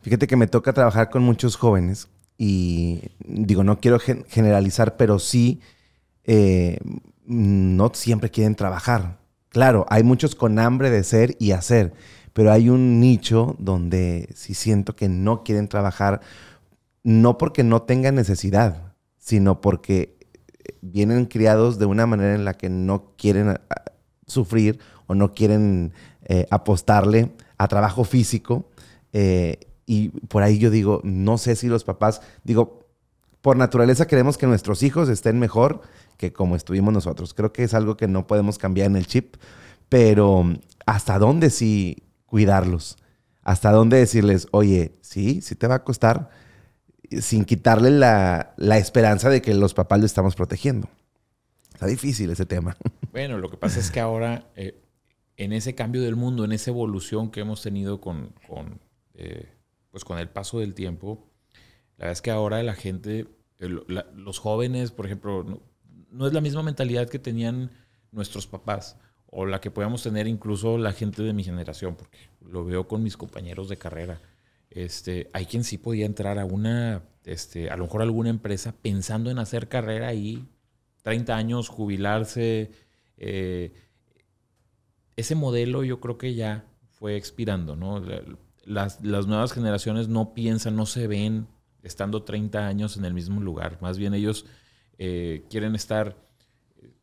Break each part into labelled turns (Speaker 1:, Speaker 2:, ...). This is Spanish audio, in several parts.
Speaker 1: Fíjate que me toca trabajar con muchos jóvenes y digo, no quiero generalizar, pero sí, eh, no siempre quieren trabajar. Claro, hay muchos con hambre de ser y hacer, pero hay un nicho donde sí siento que no quieren trabajar, no porque no tengan necesidad, sino porque vienen criados de una manera en la que no quieren ah, sufrir o no quieren eh, apostarle a trabajo físico. Eh, y por ahí yo digo, no sé si los papás, digo, por naturaleza queremos que nuestros hijos estén mejor que como estuvimos nosotros. Creo que es algo que no podemos cambiar en el chip, pero mm, ¿hasta dónde sí cuidarlos? ¿Hasta dónde decirles, oye, sí, sí te va a costar? Sin quitarle la, esperanza de que los papás lo estamos protegiendo. Está difícil ese tema.
Speaker 2: Bueno, lo que pasa es que ahora, eh, en ese cambio del mundo, en esa evolución que hemos tenido con, con eh, pues, con el paso del tiempo, la verdad es que ahora la gente, los jóvenes, por ejemplo, no, es la misma mentalidad que tenían nuestros papás o la que podíamos tener incluso la gente de mi generación, porque lo veo con mis compañeros de carrera. Este, hay quien sí podía entrar a una, este, a lo mejor alguna empresa pensando en hacer carrera ahí, 30 años, jubilarse. Eh, ese modelo yo creo que ya fue expirando, ¿no? las, nuevas generaciones no piensan, no se ven estando 30 años en el mismo lugar. Más bien ellos eh, quieren estar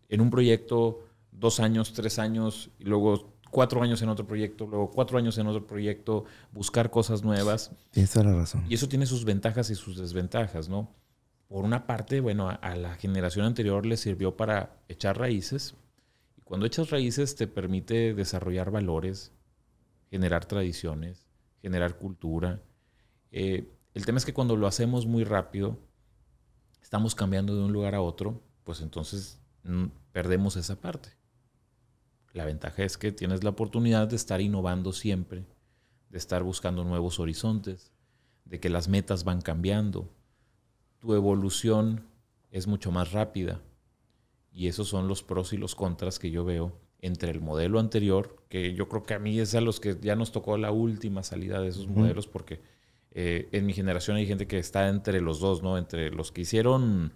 Speaker 2: en un proyecto dos años, tres años, y luego cuatro años en otro proyecto, luego cuatro años en otro proyecto, buscar cosas nuevas. esa es la razón. Y eso tiene sus ventajas y sus desventajas, ¿no? Por una parte, bueno, a, a la generación anterior le sirvió para echar raíces. Y cuando echas raíces te permite desarrollar valores, generar tradiciones, generar cultura. Eh, el tema es que cuando lo hacemos muy rápido, estamos cambiando de un lugar a otro, pues entonces mm, perdemos esa parte. La ventaja es que tienes la oportunidad de estar innovando siempre, de estar buscando nuevos horizontes, de que las metas van cambiando. Tu evolución es mucho más rápida. Y esos son los pros y los contras que yo veo entre el modelo anterior, que yo creo que a mí es a los que ya nos tocó la última salida de esos modelos, porque eh, en mi generación hay gente que está entre los dos, ¿no? Entre los que hicieron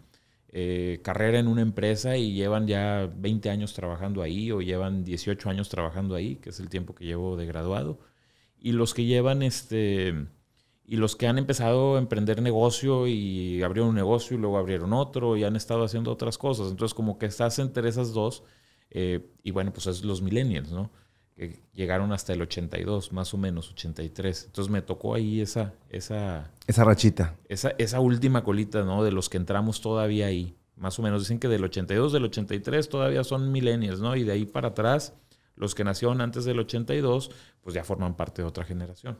Speaker 2: eh, carrera en una empresa y llevan ya 20 años trabajando ahí o llevan 18 años trabajando ahí, que es el tiempo que llevo de graduado, y los que llevan este... Y los que han empezado a emprender negocio y abrieron un negocio y luego abrieron otro y han estado haciendo otras cosas. Entonces como que estás entre esas dos eh, y bueno, pues es los millennials, ¿no? Que llegaron hasta el 82, más o menos, 83. Entonces me tocó ahí esa... Esa, esa rachita. Esa, esa última colita, ¿no? De los que entramos todavía ahí. Más o menos dicen que del 82, del 83 todavía son millennials, ¿no? Y de ahí para atrás, los que nacieron antes del 82, pues ya forman parte de otra generación.